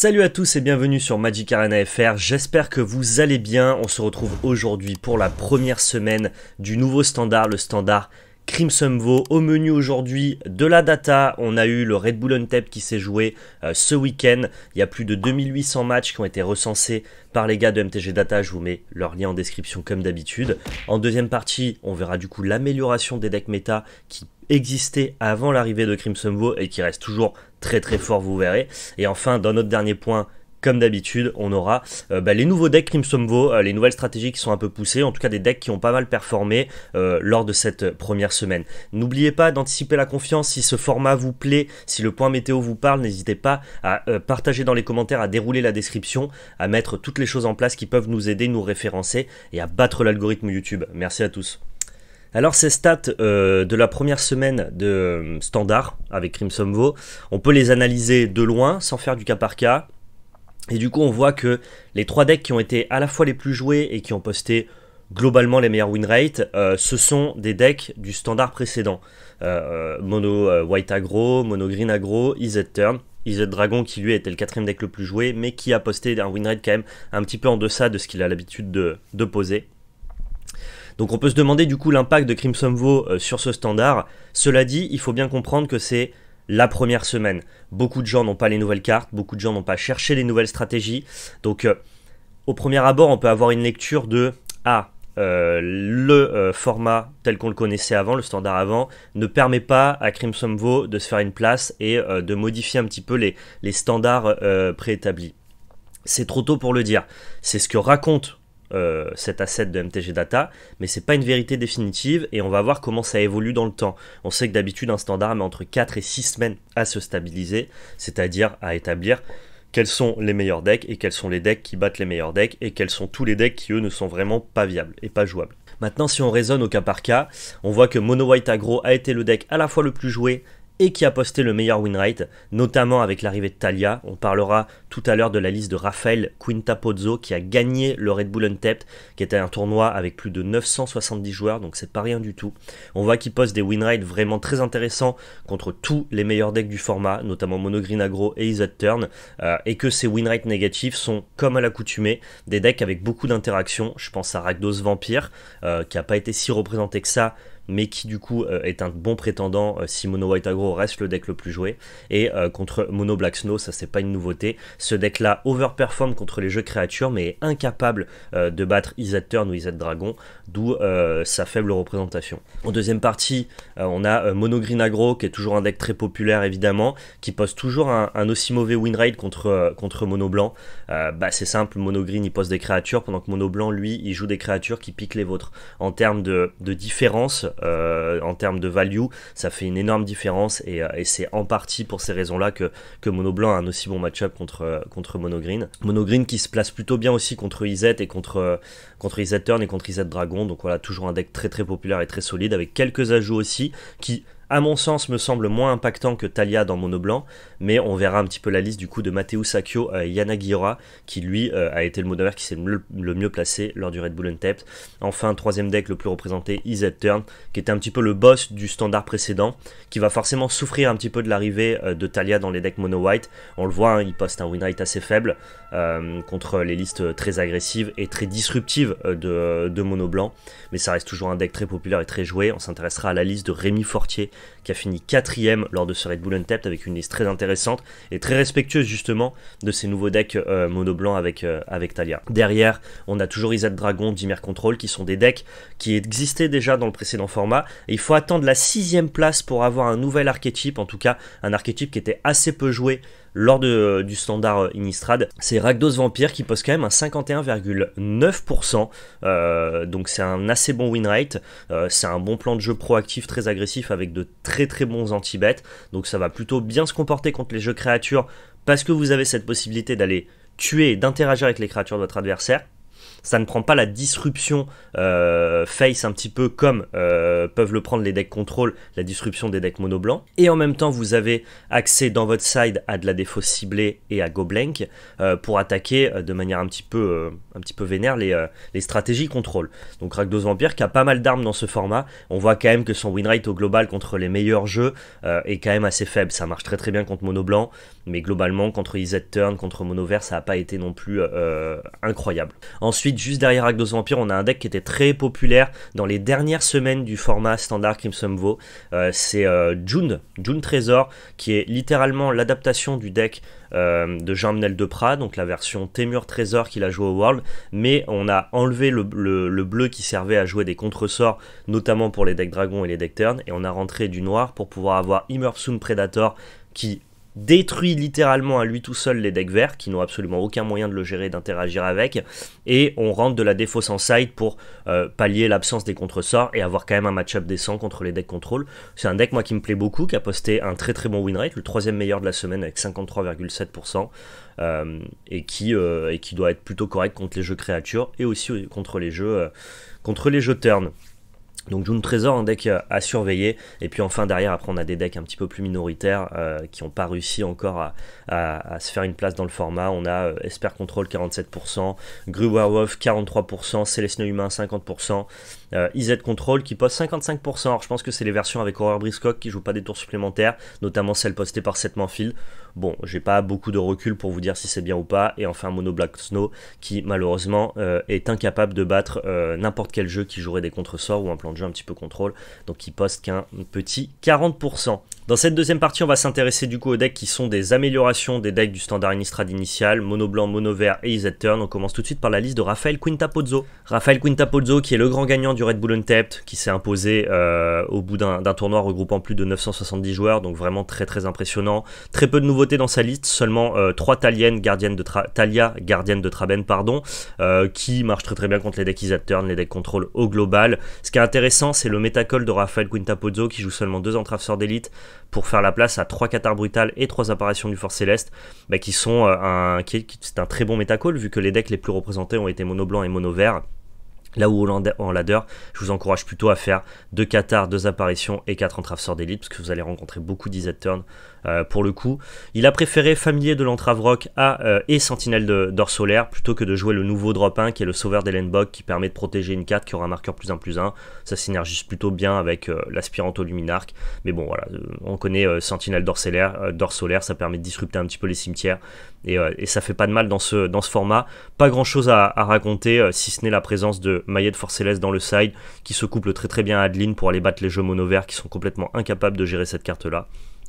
Salut à tous et bienvenue sur Magic Arena FR, j'espère que vous allez bien, on se retrouve aujourd'hui pour la première semaine du nouveau standard, le standard Crimson Vaux. Au menu aujourd'hui de la data, on a eu le Red Bull Untap qui s'est joué euh, ce week-end. Il y a plus de 2800 matchs qui ont été recensés par les gars de MTG Data. Je vous mets leur lien en description comme d'habitude. En deuxième partie, on verra du coup l'amélioration des decks méta qui existait avant l'arrivée de Crimson Vow et qui reste toujours très très fort, vous verrez. Et enfin, dans notre dernier point, comme d'habitude, on aura euh, bah, les nouveaux decks Crimson Vow, euh, les nouvelles stratégies qui sont un peu poussées, en tout cas des decks qui ont pas mal performé euh, lors de cette première semaine. N'oubliez pas d'anticiper la confiance, si ce format vous plaît, si le point météo vous parle, n'hésitez pas à partager dans les commentaires, à dérouler la description, à mettre toutes les choses en place qui peuvent nous aider, nous référencer et à battre l'algorithme YouTube. Merci à tous. Alors ces stats euh, de la première semaine de euh, standard avec Crimson Vaux, on peut les analyser de loin sans faire du cas par cas. Et du coup on voit que les trois decks qui ont été à la fois les plus joués et qui ont posté globalement les meilleurs win rates, euh, ce sont des decks du standard précédent. mono White Aggro, Mono Green Aggro, EZ Turn. EZ Dragon qui lui était le quatrième deck le plus joué mais qui a posté un win rate quand même un petit peu en deçà de ce qu'il a l'habitude de poser. Donc on peut se demander du coup l'impact de Crimson Vaux euh, sur ce standard. Cela dit, il faut bien comprendre que c'est la première semaine. Beaucoup de gens n'ont pas les nouvelles cartes, beaucoup de gens n'ont pas cherché les nouvelles stratégies. Donc euh, au premier abord, on peut avoir une lecture de Ah, euh, le format tel qu'on le connaissait avant, le standard avant, ne permet pas à Crimson Vaux de se faire une place et de modifier un petit peu les, les standards préétablis. C'est trop tôt pour le dire. C'est ce que raconte euh, cet asset de MTG Data, mais c'est pas une vérité définitive et on va voir comment ça évolue dans le temps. On sait que d'habitude un standard met entre 4 et 6 semaines à se stabiliser, c'est-à-dire à établir quels sont les meilleurs decks et quels sont les decks qui battent les meilleurs decks et quels sont tous les decks qui eux ne sont vraiment pas viables et pas jouables. Maintenant si on raisonne au cas par cas, on voit que Mono White Agro a été le deck à la fois le plus joué, et qui a posté le meilleur win rate, notamment avec l'arrivée de Talia. On parlera tout à l'heure de la liste de Raphaël Quintapozzo qui a gagné le Red Bull Untapped, qui était un tournoi avec plus de 970 joueurs, donc c'est pas rien du tout. On voit qu'il poste des win rates vraiment très intéressants contre tous les meilleurs decks du format, notamment Mono Green Agro et Is Turn, euh, et que ces win rates négatifs sont, comme à l'accoutumée, des decks avec beaucoup d'interactions. Je pense à Rakdos Vampire, euh, qui a pas été si représenté que ça mais qui du coup euh, est un bon prétendant euh, si Mono White Agro reste le deck le plus joué. Et euh, contre Mono Black Snow, ça c'est pas une nouveauté. Ce deck-là overperforme contre les jeux créatures, mais est incapable de battre Izet Turn ou iset Dragon, d'où sa faible représentation. En deuxième partie, on a Mono Green Agro qui est toujours un deck très populaire évidemment, qui pose toujours un, aussi mauvais win rate contre, contre Mono Blanc. bah, c'est simple, Mono Green il pose des créatures, pendant que Mono Blanc lui il joue des créatures qui piquent les vôtres. En termes de, de différence, euh, en termes de value, ça fait une énorme différence euh, et, c'est en partie pour ces raisons-là que, que Mono Blanc a un aussi bon match-up contre, euh, contre Mono Green. Mono Green qui se place plutôt bien aussi contre Izet et contre, contre Turn et contre Izet Dragon, donc voilà, toujours un deck très très populaire et très solide avec quelques ajouts aussi qui à mon sens, me semble moins impactant que Talia dans Mono Blanc, mais on verra un petit peu la liste du coup de Matteo Sacchio Yanagiora, qui lui euh, a été le modeur qui s'est le, mieux placé lors du Red Bull Untapped. Enfin, troisième deck le plus représenté, EZ Turn, qui était un petit peu le boss du standard précédent, qui va forcément souffrir un petit peu de l'arrivée euh, de Talia dans les decks Mono White. On le voit, hein, il poste un win rate assez faible euh, contre les listes très agressives et très disruptives de, de Mono Blanc, mais ça reste toujours un deck très populaire et très joué. On s'intéressera à la liste de Rémi Fortier qui a fini quatrième lors de ce Red Bull Untapped avec une liste très intéressante et très respectueuse justement de ces nouveaux decks euh, mono blanc avec, euh, Talia. Derrière, on a toujours Isaac Dragon, Dimir Control qui sont des decks qui existaient déjà dans le précédent format. Et il faut attendre la sixième place pour avoir un nouvel archétype, en tout cas un archétype qui était assez peu joué lors de, euh, du standard euh, Innistrad. C'est Rakdos Vampire qui pose quand même un 51,9%. Euh, donc c'est un assez bon win rate. c'est un bon plan de jeu proactif très agressif avec de très très bons anti bêtes Donc ça va plutôt bien se comporter contre les jeux créatures parce que vous avez cette possibilité d'aller tuer et d'interagir avec les créatures de votre adversaire ça ne prend pas la disruption euh, face un petit peu comme euh, peuvent le prendre les decks contrôle, la disruption des decks mono blanc Et en même temps, vous avez accès dans votre side à de la défaut ciblée et à go euh, pour attaquer de manière un petit peu, un petit peu vénère les, les stratégies contrôle. Donc Rakdos Vampire qui a pas mal d'armes dans ce format. On voit quand même que son win rate au global contre les meilleurs jeux est quand même assez faible. Ça marche très très bien contre mono blanc mais globalement, contre Iz e Turn, contre Vert ça n'a pas été non plus euh, euh, incroyable. Ensuite, juste derrière Agdos Vampire, on a un deck qui était très populaire dans les dernières semaines du format standard Crimson Vow. Euh, c'est June, June Trésor, qui est littéralement l'adaptation du deck de jean de Deprat, donc la version Temur Trésor qu'il a joué au World, mais on a enlevé le, bleu qui servait à jouer des contresorts, notamment pour les decks dragons et les decks turn, et on a rentré du noir pour pouvoir avoir Immersum Predator qui détruit littéralement à lui tout seul les decks verts qui n'ont absolument aucun moyen de le gérer, d'interagir avec, et on rentre de la défausse en side pour euh, pallier l'absence des contresorts et avoir quand même un match-up décent contre les decks contrôle. C'est un deck moi qui me plaît beaucoup, qui a posté un très très bon win rate, le troisième meilleur de la semaine avec 53,7%, euh, et, qui, euh, et qui doit être plutôt correct contre les jeux créatures et aussi contre les jeux, contre les jeux turn. Donc June Trésor, un deck euh, à surveiller. Et puis enfin derrière, après on a des decks un petit peu plus minoritaires euh, qui n'ont pas réussi encore à, se faire une place dans le format. On a euh, Esper Control 47%, Gru Werewolf 43%, Célestin Humain 50%, euh, Control qui poste 55%. je pense que c'est les versions avec Horror Briscock qui jouent pas des tours supplémentaires, notamment celle postée par Seth Manfield. Bon, j'ai pas beaucoup de recul pour vous dire si c'est bien ou pas. Et enfin Mono Black Snow qui malheureusement euh, est incapable de battre euh, n'importe quel jeu qui jouerait des contresorts ou un plan de jeu un petit peu contrôle. Donc qui poste qu'un petit 40%. Dans cette deuxième partie, on va s'intéresser du coup aux decks qui sont des améliorations des decks du standard Innistrad initial, mono blanc, mono vert et IZ turn. On commence tout de suite par la liste de Raphaël Quintapozzo. Raphaël Quintapozzo qui est le grand gagnant du Red Bull Untapped qui s'est imposé euh, au bout d'un tournoi regroupant plus de 970 joueurs, donc vraiment très très impressionnant. Très peu de nouveautés dans sa liste, seulement 3 euh, Taliennes, gardiennes de Talia, gardienne de Traben, pardon, euh, qui marchent très très bien contre les decks Is Turn, les decks Contrôle au global. Ce qui est intéressant, c'est le métacole de Rafael Quintapozzo qui joue seulement 2 entraves d'élite pour faire la place à 3 Qatar Brutal et 3 apparitions du Fort Céleste, bah, qui sont un, un très bon métacole vu que les decks les plus représentés ont été mono blanc et mono vert. Là où en ladder, je vous encourage plutôt à faire 2 Qatar, 2 apparitions et 4 entraves sort d'élite, parce que vous allez rencontrer beaucoup d'Iset turns. Euh, pour le coup. Il a préféré Familier de l'Entrave Rock à, euh, et Sentinelle d'Or Solaire plutôt que de jouer le nouveau drop 1 qui est le Sauveur d'Ellenbock qui permet de protéger une carte qui aura un marqueur plus 1 plus 1. Ça synergise plutôt bien avec euh, l'aspirante au Luminarque. Mais bon, voilà, on connaît Sentinelle d'Or Solaire, ça permet de disrupter un petit peu les cimetières et, ça fait pas de mal dans ce, format. Pas grand chose à, raconter si ce n'est la présence de Maillet de Force Céleste dans le side qui se couple très très bien à Adeline pour aller battre les jeux mono qui sont complètement incapables de gérer cette carte là.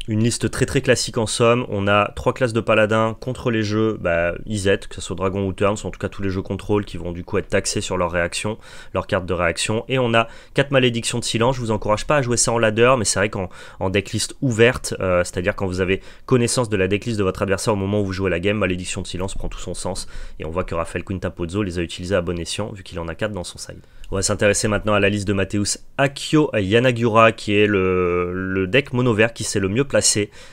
Une liste très très classique en somme. On a trois classes de paladins contre les jeux bah, IZ, que ce soit Dragon ou Turns, en tout cas tous les jeux contrôle qui vont du coup être taxés sur leur réaction, leur carte de réaction. Et on a quatre malédictions de silence. Je vous encourage pas à jouer ça en ladder, mais c'est vrai qu'en en decklist ouverte, euh, c'est-à-dire quand vous avez connaissance de la decklist de votre adversaire au moment où vous jouez la game, malédiction de silence prend tout son sens. Et on voit que Raphaël Quintapozzo les a utilisés à bon escient, vu qu'il en a quatre dans son side. On va s'intéresser maintenant à la liste de Matheus Akio Yanagura, qui est le, le deck mono vert qui s'est le mieux placé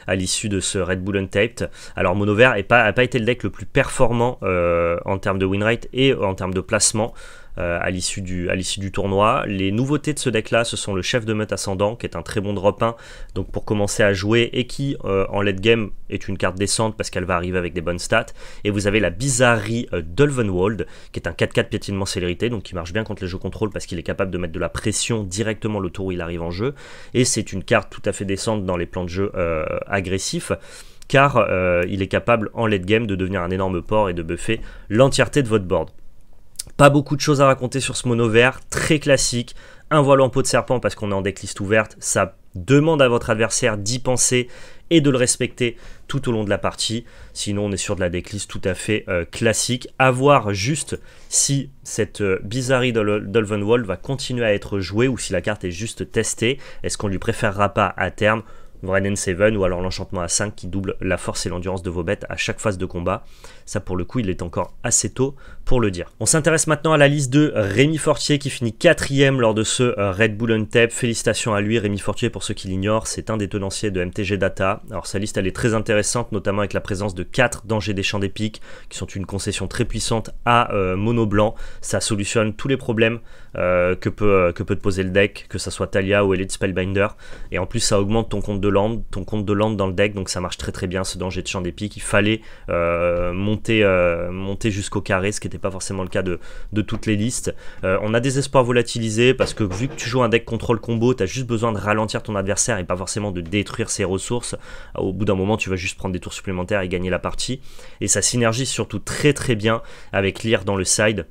à l'issue de ce Red Bull Untaped. Alors mono vert n'a pas, pas, été le deck le plus performant euh, en termes de win rate et en termes de placement. Euh, à l'issue du, tournoi. Les nouveautés de ce deck-là, ce sont le chef de meute ascendant, qui est un très bon drop 1, donc pour commencer à jouer, et qui euh, en late game est une carte descente parce qu'elle va arriver avec des bonnes stats. Et vous avez la bizarrerie euh, qui est un 4-4 piétinement célérité, donc qui marche bien contre les jeux contrôle parce qu'il est capable de mettre de la pression directement le tour où il arrive en jeu. Et c'est une carte tout à fait décente dans les plans de jeu euh, agressifs car il est capable en late game de devenir un énorme port et de buffer l'entièreté de votre board. Pas beaucoup de choses à raconter sur ce mono vert, très classique. Un voile en peau de serpent parce qu'on est en decklist ouverte, ça demande à votre adversaire d'y penser et de le respecter tout au long de la partie. Sinon, on est sur de la decklist tout à fait euh, classique. À voir juste si cette euh, bizarrerie d'Olvenwald va continuer à être jouée ou si la carte est juste testée. Est-ce qu'on lui préférera pas à terme n 7 ou alors l'enchantement à 5 qui double la force et l'endurance de vos bêtes à chaque phase de combat. Ça pour le coup il est encore assez tôt pour le dire. On s'intéresse maintenant à la liste de Rémi Fortier qui finit 4 quatrième lors de ce euh, Red Bull Untap. Félicitations à lui Rémi Fortier pour ceux qui l'ignorent, c'est un des tenanciers de MTG Data. Alors sa liste elle est très intéressante notamment avec la présence de 4 dangers des champs pics qui sont une concession très puissante à euh, mono blanc. Ça solutionne tous les problèmes euh, que, peut, que peut te poser le deck, que ça soit Talia ou Elite Spellbinder. Et en plus ça augmente ton compte de land, ton compte de land dans le deck, donc ça marche très très bien ce danger de champ des Il fallait euh, monter, euh, monter jusqu'au carré, ce qui n'était pas forcément le cas de, toutes les listes. Euh, on a des espoirs volatilisés parce que vu que tu joues un deck contrôle combo, tu as juste besoin de ralentir ton adversaire et pas forcément de détruire ses ressources. Au bout d'un moment, tu vas juste prendre des tours supplémentaires et gagner la partie. Et ça synergie surtout très très bien avec lire dans le side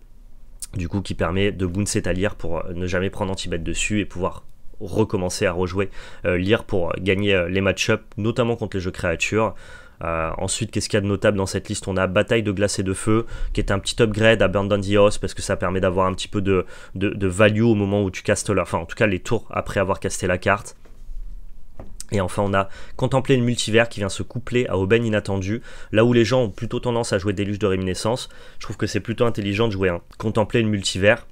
du coup qui permet de bouncer ta lire pour ne jamais prendre anti-bet dessus et pouvoir recommencer à rejouer euh, lire pour euh, gagner euh, les match-ups, notamment contre les jeux créatures. ensuite, qu'est-ce qu'il y a de notable dans cette liste On a Bataille de glace et de feu, qui est un petit upgrade à Burn Down the House, parce que ça permet d'avoir un petit peu de, de, value au moment où tu castes la... Enfin, en tout cas, les tours après avoir casté la carte. Et enfin, on a Contempler le multivers qui vient se coupler à Aubaine inattendu là où les gens ont plutôt tendance à jouer Déluge de Réminiscence. Je trouve que c'est plutôt intelligent de jouer un Contempler le multivers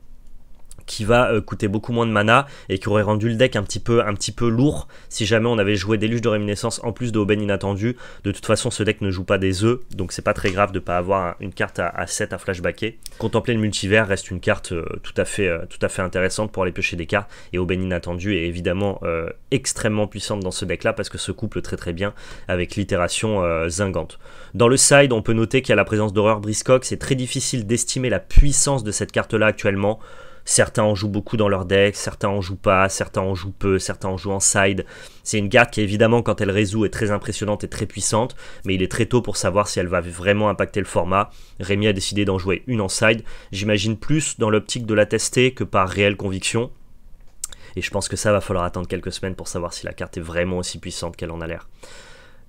qui va euh, coûter beaucoup moins de mana et qui aurait rendu le deck un petit peu, un petit peu lourd si jamais on avait joué Déluge de Réminiscence en plus de Oben inattendu. De toute façon, ce deck ne joue pas des œufs, donc c'est pas très grave de pas avoir une carte à, 7 à flashbacker. Contempler le multivers reste une carte euh, tout, à fait, euh, tout à fait intéressante pour aller piocher des cartes et Oben inattendu est évidemment extrêmement puissante dans ce deck là parce que se couple très très bien avec l'itération zingante. Dans le side, on peut noter qu'il y a la présence d'Horreur Briscox, c'est très difficile d'estimer la puissance de cette carte là actuellement. Certains en jouent beaucoup dans leur deck, certains en jouent pas, certains en jouent peu, certains en jouent en side. C'est une carte qui évidemment quand elle résout est très impressionnante et très puissante, mais il est très tôt pour savoir si elle va vraiment impacter le format. Rémi a décidé d'en jouer une en side, j'imagine plus dans l'optique de la tester que par réelle conviction. Et je pense que ça va falloir attendre quelques semaines pour savoir si la carte est vraiment aussi puissante qu'elle en a l'air.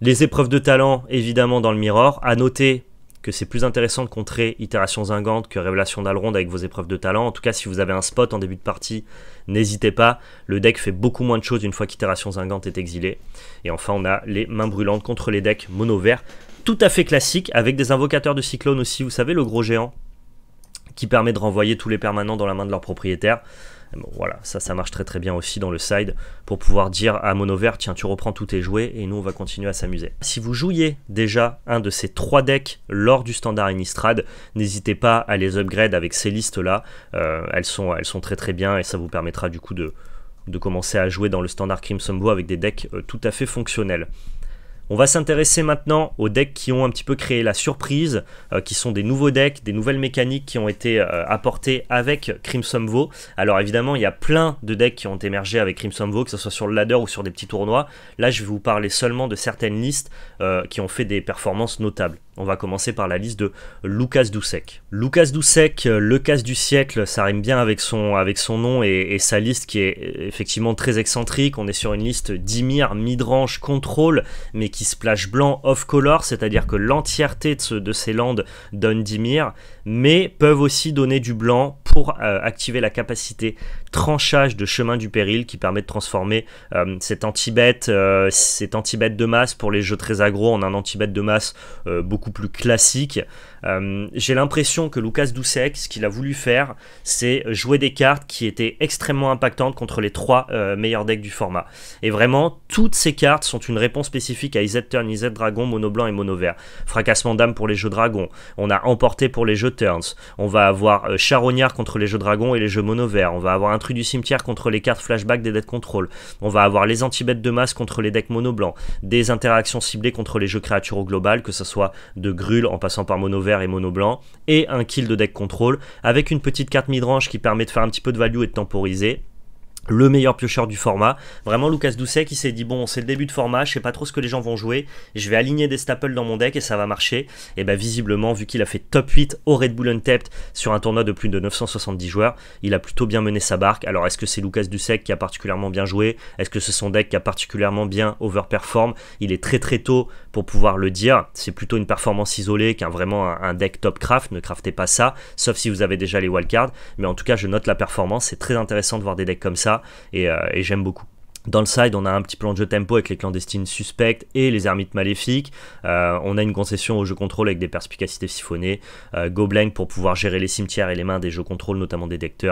Les épreuves de talent, évidemment, dans le Mirror. À noter, que c'est plus intéressant de contrer Itération Zingante que Révélation d'Alronde avec vos épreuves de talent. En tout cas, si vous avez un spot en début de partie, n'hésitez pas. Le deck fait beaucoup moins de choses une fois qu'Itération Zingante est exilée. Et enfin, on a les mains brûlantes contre les decks mono verts. Tout à fait classique, avec des invocateurs de cyclone aussi. Vous savez, le gros géant qui permet de renvoyer tous les permanents dans la main de leur propriétaire voilà, ça, ça marche très très bien aussi dans le side pour pouvoir dire à Monovert, tiens, tu reprends tous tes jouets et nous on va continuer à s'amuser. Si vous jouiez déjà un de ces trois decks lors du standard Innistrad, n'hésitez pas à les upgrade avec ces listes là. Euh, elles, sont, elles sont très très bien et ça vous permettra du coup de, de commencer à jouer dans le standard Crimson Bow avec des decks euh, tout à fait fonctionnels. On va s'intéresser maintenant aux decks qui ont un petit peu créé la surprise, euh, qui sont des nouveaux decks, des nouvelles mécaniques qui ont été euh, apportées avec Crimson Vow. Alors évidemment, il y a plein de decks qui ont émergé avec Crimson Vow, que ce soit sur le ladder ou sur des petits tournois. Là, je vais vous parler seulement de certaines listes euh, qui ont fait des performances notables. On va commencer par la liste de Lucas Doucek. Lucas Doucek, le casse du siècle, ça rime bien avec son, avec son nom et, sa liste qui est effectivement très excentrique. On est sur une liste d'Imir, Midrange, Contrôle, mais qui splash blanc off-color, c'est-à-dire que l'entièreté de, de, ces landes donne mais peuvent aussi donner du blanc pour euh, activer la capacité tranchage de chemin du péril qui permet de transformer euh, euh, cet anti-bête de masse pour les jeux très agro en un anti-bête de masse beaucoup plus classique. J'ai l'impression que Lucas Doucek, ce qu'il a voulu faire, c'est jouer des cartes qui étaient extrêmement impactantes contre les trois meilleurs decks du format. Et vraiment, toutes ces cartes sont une réponse spécifique à turns, Turn, Z Dragon, mono blanc et mono vert. Fracassement d'âme pour les jeux dragons. On a emporté pour les jeux Turns. On va avoir euh, charognard contre les jeux dragons et les jeux mono vert. On va avoir intrus du cimetière contre les cartes flashback des dead control. On va avoir les anti-bêtes de masse contre les decks mono blanc. Des interactions ciblées contre les jeux créatures au global, que ce soit de grul en passant par mono vert et mono blanc. Et un kill de deck control avec une petite carte midrange qui permet de faire un petit peu de value et de temporiser le meilleur piocheur du format. Vraiment Lucas Doucet qui s'est dit bon c'est le début de format, je sais pas trop ce que les gens vont jouer, je vais aligner des staples dans mon deck et ça va marcher. Et bien, visiblement vu qu'il a fait top 8 au Red Bull Untapped sur un tournoi de plus de 970 joueurs, il a plutôt bien mené sa barque. Alors est-ce que c'est Lucas Doucet qui a particulièrement bien joué Est-ce que c'est son deck qui a particulièrement bien overperform Il est très très tôt pour pouvoir le dire. C'est plutôt une performance isolée qu'un vraiment un, deck top craft. Ne craftez pas ça, sauf si vous avez déjà les wildcards. Mais en tout cas, je note la performance. C'est très intéressant de voir des decks comme ça et euh, j'aime beaucoup. Dans le side, on a un petit plan de jeu tempo avec les clandestines suspectes et les ermites maléfiques. Euh, on a une concession au jeu contrôle avec des perspicacités siphonnées, euh, pour pouvoir gérer les cimetières et les mains des jeux contrôle, notamment des deck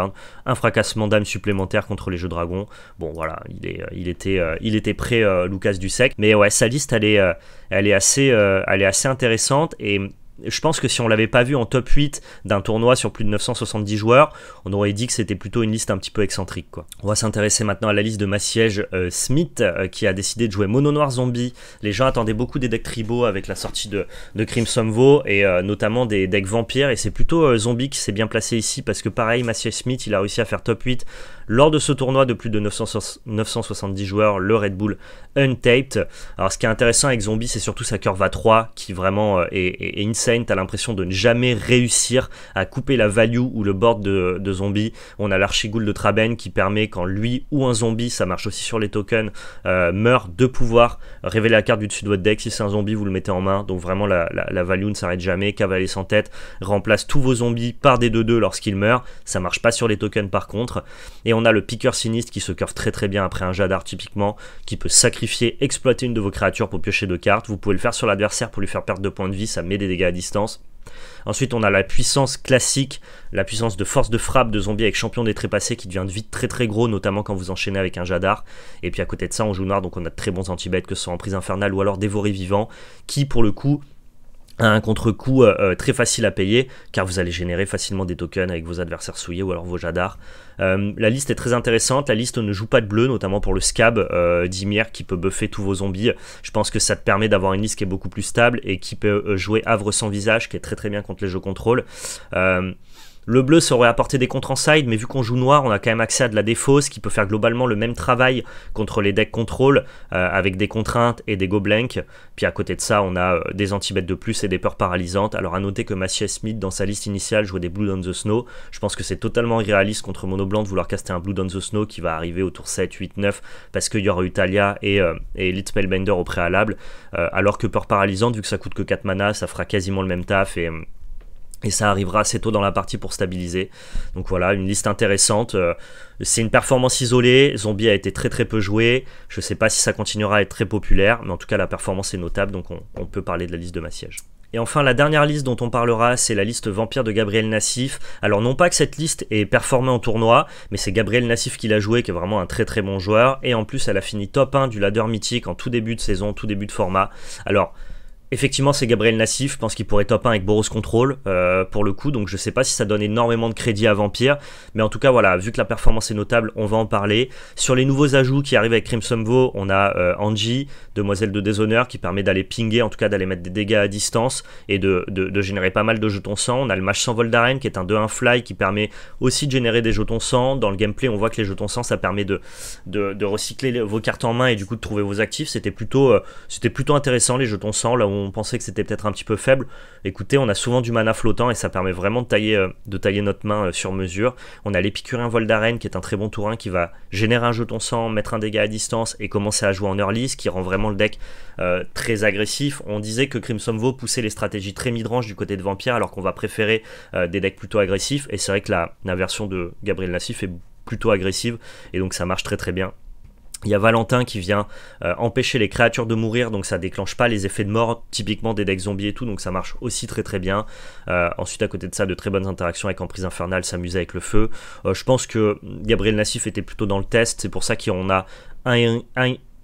Un fracassement d'âme supplémentaire contre les jeux dragons. Bon, voilà, il, est, euh, il, était, euh, il était prêt, Lucas du Sec. Mais ouais, sa liste, elle est, elle est, assez, elle est assez intéressante et je pense que si on l'avait pas vu en top 8 d'un tournoi sur plus de 970 joueurs, on aurait dit que c'était plutôt une liste un petit peu excentrique. On va s'intéresser maintenant à la liste de Massiège euh, Smith, euh, qui a décidé de jouer Mono Noir Zombie. Les gens attendaient beaucoup des decks tribaux avec la sortie de, de Crimson Vaux et euh, notamment des decks vampires, et c'est plutôt Zombie qui s'est bien placé ici, parce que pareil, Massiège Smith, il a réussi à faire top 8 lors de ce tournoi de plus de 970 joueurs, le Red Bull Untaped. Alors ce qui est intéressant avec Zombie, c'est surtout sa curve à 3, qui vraiment est, est, est t'as l'impression de ne jamais réussir à couper la value ou le board de, zombies. On a l'archigoule de Traben qui permet quand lui ou un zombie, ça marche aussi sur les tokens, euh, meurt de pouvoir révéler la carte du dessus de votre deck. Si c'est un zombie, vous le mettez en main. Donc vraiment la, value ne s'arrête jamais. Cavalier sans tête remplace tous vos zombies par des 2-2 lorsqu'ils meurent. Ça marche pas sur les tokens par contre. Et on a le piqueur sinistre qui se curve très très bien après un Jadar typiquement, qui peut sacrifier, exploiter une de vos créatures pour piocher deux cartes. Vous pouvez le faire sur l'adversaire pour lui faire perdre deux points de vie, ça met des dégâts distance. Ensuite, on a la puissance classique, la puissance de force de frappe de zombies avec champion des trépassés qui devient vite très très gros, notamment quand vous enchaînez avec un Jadar. Et puis à côté de ça, on joue noir, donc on a de très bons anti-bêtes, que ce soit en prise infernale ou alors dévoré vivant, qui pour le coup un contre-coup euh, euh, très facile à payer, car vous allez générer facilement des tokens avec vos adversaires souillés ou alors vos jadars. Euh, la liste est très intéressante, la liste ne joue pas de bleu, notamment pour le scab dimir qui peut buffer tous vos zombies. Je pense que ça te permet d'avoir une liste qui est beaucoup plus stable et qui peut jouer Havre sans visage, qui est très très bien contre les jeux contrôle. Le bleu, ça aurait apporté des contres en side, mais vu qu'on joue noir, on a quand même accès à de la défausse qui peut faire globalement le même travail contre les decks contrôle, euh, avec des contraintes et des go Puis à côté de ça, on a euh, des anti-bêtes de plus et des peurs paralysantes. Alors à noter que Mathias Smith, dans sa liste initiale, jouait des Blue on the Snow. Je pense que c'est totalement irréaliste contre Mono de vouloir caster un Blue on the Snow qui va arriver au tour 7, 8, 9, parce qu'il y aura Utalia et, euh, et Elite au préalable. alors que peur paralysante, vu que ça coûte que 4 mana, ça fera quasiment le même taf et et ça arrivera assez tôt dans la partie pour stabiliser. Donc voilà, une liste intéressante. Euh, c'est une performance isolée. Zombie a été très très peu joué. Je ne sais pas si ça continuera à être très populaire. Mais en tout cas, la performance est notable. Donc on, peut parler de la liste de Massiège. Et enfin, la dernière liste dont on parlera, c'est la liste vampire de Gabriel Nassif. Alors, non pas que cette liste ait performé en tournoi, mais c'est Gabriel Nassif qui l'a joué, qui est vraiment un très très bon joueur. Et en plus, elle a fini top 1 du ladder mythique en tout début de saison, tout début de format. Alors, Effectivement, c'est Gabriel Nassif. Je pense qu'il pourrait top 1 avec Boros Control euh, pour le coup. Donc, je sais pas si ça donne énormément de crédit à Vampire. Mais en tout cas, voilà, vu que la performance est notable, on va en parler. Sur les nouveaux ajouts qui arrivent avec Crimson Vow, on a euh, Angie, Demoiselle de Déshonneur, qui permet d'aller pinguer, en tout cas d'aller mettre des dégâts à distance et de, générer pas mal de jetons sang. On a le match sans vol d'arène qui est un 2-1 fly qui permet aussi de générer des jetons sang. Dans le gameplay, on voit que les jetons sang, ça permet de, recycler vos cartes en main et du coup de trouver vos actifs. C'était plutôt, euh, plutôt intéressant les jetons sang là où on pensait que c'était peut-être un petit peu faible, écoutez, on a souvent du mana flottant et ça permet vraiment de tailler, euh, de tailler notre main euh, sur mesure. On a l'épicurien vol d'arène qui est un très bon tour 1 qui va générer un jeton sang, mettre un dégât à distance et commencer à jouer en early, ce qui rend vraiment le deck euh, très agressif. On disait que Crimson Vaux poussait les stratégies très midrange du côté de Vampire alors qu'on va préférer des decks plutôt agressifs et c'est vrai que la, la version de Gabriel Nassif est plutôt agressive et donc ça marche très très bien il y a Valentin qui vient euh, empêcher les créatures de mourir, donc ça déclenche pas les effets de mort, typiquement des decks zombies et tout, donc ça marche aussi très très bien. Euh, ensuite, à côté de ça, de très bonnes interactions avec Emprise Infernale, s'amuser avec le feu. Euh, je pense que Gabriel Nassif était plutôt dans le test, c'est pour ça qu'on a un,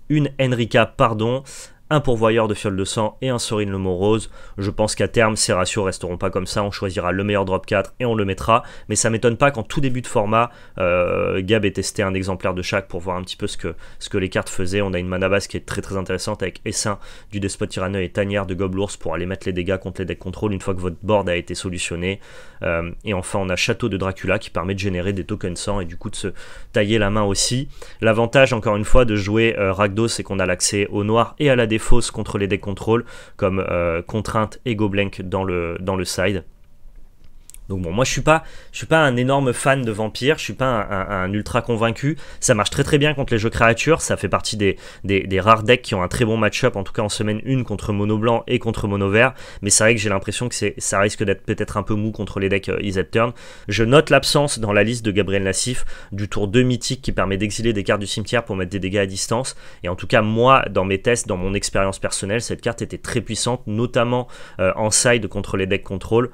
une Enrica, pardon, un pourvoyeur de fiole de sang et un Sorin le Morose. Je pense qu'à terme, ces ratios resteront pas comme ça. On choisira le meilleur drop 4 et on le mettra. Mais ça m'étonne pas qu'en tout début de format, euh, Gab ait testé un exemplaire de chaque pour voir un petit peu ce que, ce que les cartes faisaient. On a une mana base qui est très très intéressante avec Essain du Despot Tyranneux et Tanière de Goblours pour aller mettre les dégâts contre les decks contrôle une fois que votre board a été solutionné. Euh, et enfin, on a Château de Dracula qui permet de générer des tokens sang et du coup de se tailler la main aussi. L'avantage, encore une fois, de jouer euh, Ragdo, c'est qu'on a l'accès au noir et à la défense fausse fausses contre les deck comme euh, Contrainte et blank dans le, dans le side. Donc bon, moi je suis pas, je suis pas un énorme fan de Vampire, je suis pas un, ultra convaincu. Ça marche très très bien contre les jeux créatures, ça fait partie des, des, rares decks qui ont un très bon match-up, en tout cas en semaine 1 contre mono blanc et contre mono vert. Mais c'est vrai que j'ai l'impression que ça risque d'être peut-être un peu mou contre les decks euh, Is Turn. Je note l'absence dans la liste de Gabriel Nassif du tour 2 mythique qui permet d'exiler des cartes du cimetière pour mettre des dégâts à distance. Et en tout cas, moi, dans mes tests, dans mon expérience personnelle, cette carte était très puissante, notamment euh, en side contre les decks contrôle.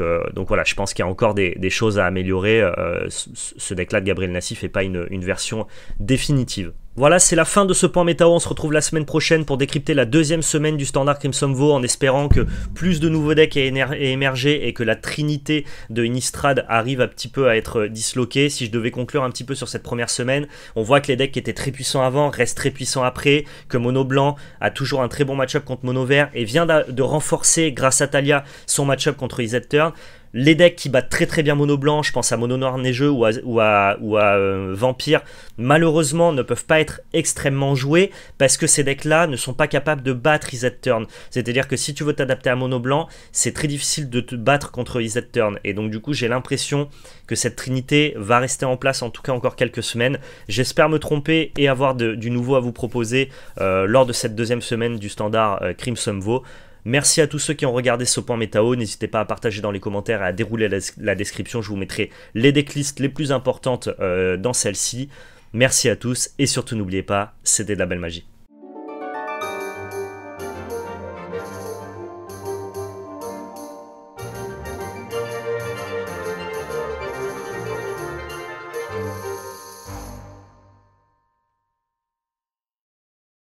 Euh, donc, voilà, je pense qu'il y a encore des, choses à améliorer. Euh, ce deck-là de Gabriel Nassif n'est pas une, version définitive. Voilà, c'est la fin de ce point métao. On se retrouve la semaine prochaine pour décrypter la deuxième semaine du standard Crimson Vaux en espérant que plus de nouveaux decks aient émergé et que la trinité de Innistrad arrive un petit peu à être disloquée. Si je devais conclure un petit peu sur cette première semaine, on voit que les decks qui étaient très puissants avant restent très puissants après, que Mono Blanc a toujours un très bon match-up contre Mono Vert et vient de renforcer grâce à Talia son match-up contre Izzet Turn les decks qui battent très très bien mono blanc, je pense à mono noir neigeux ou à, ou euh, vampire, malheureusement ne peuvent pas être extrêmement joués parce que ces decks-là ne sont pas capables de battre Iset Turn. C'est-à-dire que si tu veux t'adapter à mono blanc, c'est très difficile de te battre contre Iset Turn. Et donc du coup, j'ai l'impression que cette trinité va rester en place en tout cas encore quelques semaines. J'espère me tromper et avoir du nouveau à vous proposer euh, lors de cette deuxième semaine du standard euh, Crimson Vaux. Merci à tous ceux qui ont regardé ce point métao. N'hésitez pas à partager dans les commentaires et à dérouler la, description. Je vous mettrai les decklists les plus importantes euh, dans celle-ci. Merci à tous et surtout n'oubliez pas, c'était de la belle magie.